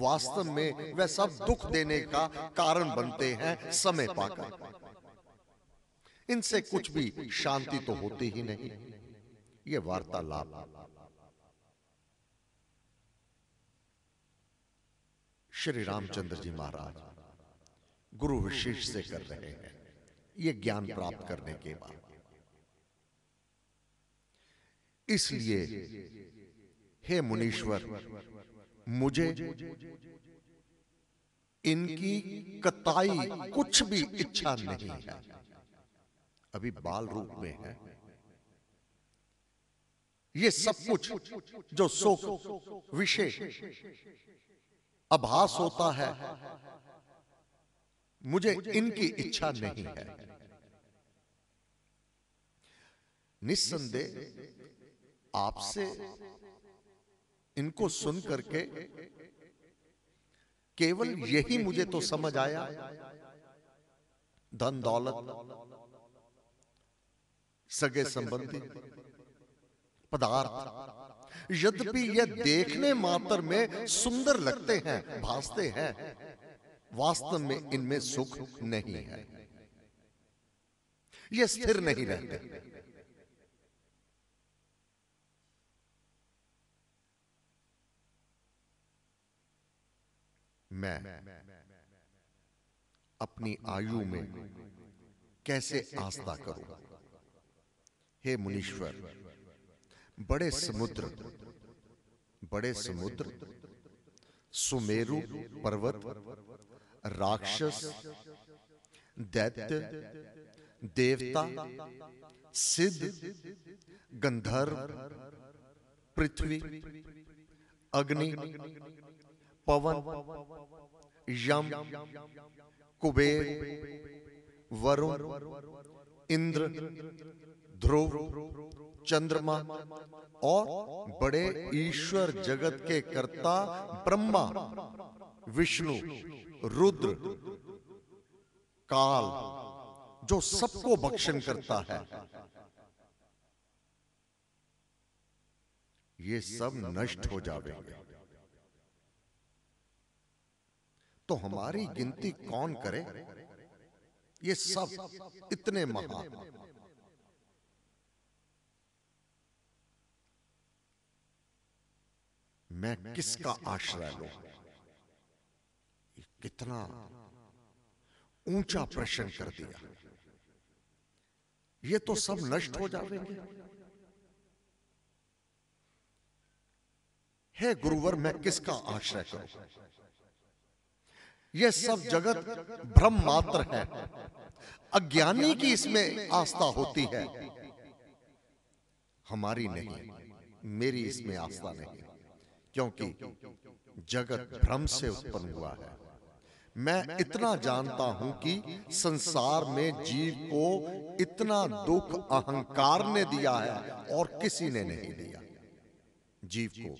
वास्तव में वह सब दुख देने का कारण बनते हैं समय पाकर इनसे कुछ भी शांति तो होती ही नहीं यह वार्तालाप श्री रामचंद्र जी महाराज गुरु विशेष से कर रहे हैं ये ज्ञान प्राप्त करने के बाद इसलिए हे मुनीश्वर मुझे इनकी कताई कुछ भी इच्छा नहीं है अभी बाल रूप में है ये सब कुछ जो शोक विशेष अभास होता है मुझे इनकी इच्छा नहीं है निस्संदेह आपसे इनको सुन करके केवल यही मुझे तो समझ आया धन दौलत सगे संबंधी पदार्थ यद्यपि यह देखने मात्र में सुंदर लगते हैं भासते हैं वास्तव में इनमें सुख नहीं है यह स्थिर नहीं रहते मैं अपनी आयु में कैसे आस्था करूं हे मुनीश्वर बड़े समुद्र बड़े समुद्र सुमेरु पर्वत राक्षस दैत्य देवता सिद्ध गंधर्व पृथ्वी अग्नि पवन यम कुबेर वरुण इंद्र ध्रुव चंद्रमा और बड़े ईश्वर जगत के कर्ता ब्रह्मा विष्णु रुद्र काल जो सबको भक्षण करता है ये सब नष्ट हो जाएंगे तो हमारी गिनती कौन करे ये सब इतने महान मैं किसका आश्रय लू कितना ऊंचा प्रश्न कर दिया ये तो सब नष्ट हो जाएंगे हे गुरुवर मैं किसका आश्रय करूं यह सब जगत भ्रम मात्र है अज्ञानी की इसमें आस्था होती है हमारी नहीं मेरी इसमें आस्था नहीं क्योंकि जगत भ्रम से उत्पन्न हुआ है मैं इतना जानता हूं कि संसार में जीव को इतना दुख अहंकार ने दिया है और किसी ने नहीं दिया जीव को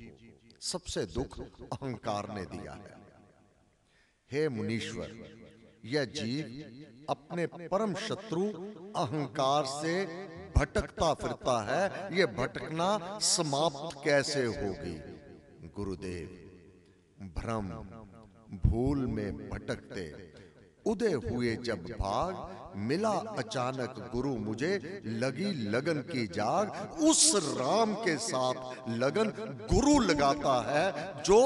सबसे दुख अहंकार ने दिया है हे मुनीश्वर यह जीव अपने परम शत्रु अहंकार से भटकता फिरता है यह भटकना समाप्त कैसे होगी गुरुदेव भ्रम भूल में भटकते उदय हुए जब भाग मिला अचानक गुरु मुझे लगी लगन की जाग उस राम के साथ लगन गुरु लगाता है जो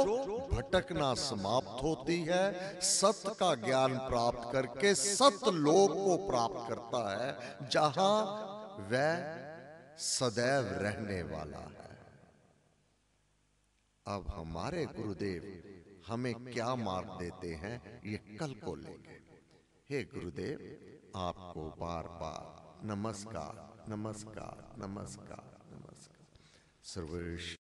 भटकना समाप्त होती है सत का ज्ञान प्राप्त करके सत लोग को प्राप्त करता है जहां वह सदैव रहने वाला है अब हमारे गुरुदेव हमें क्या मार्ग देते हैं ये कल को लेंगे हे गुरुदेव आपको बार बार नमस्कार नमस्कार नमस्कार नमस्कार सर्वेश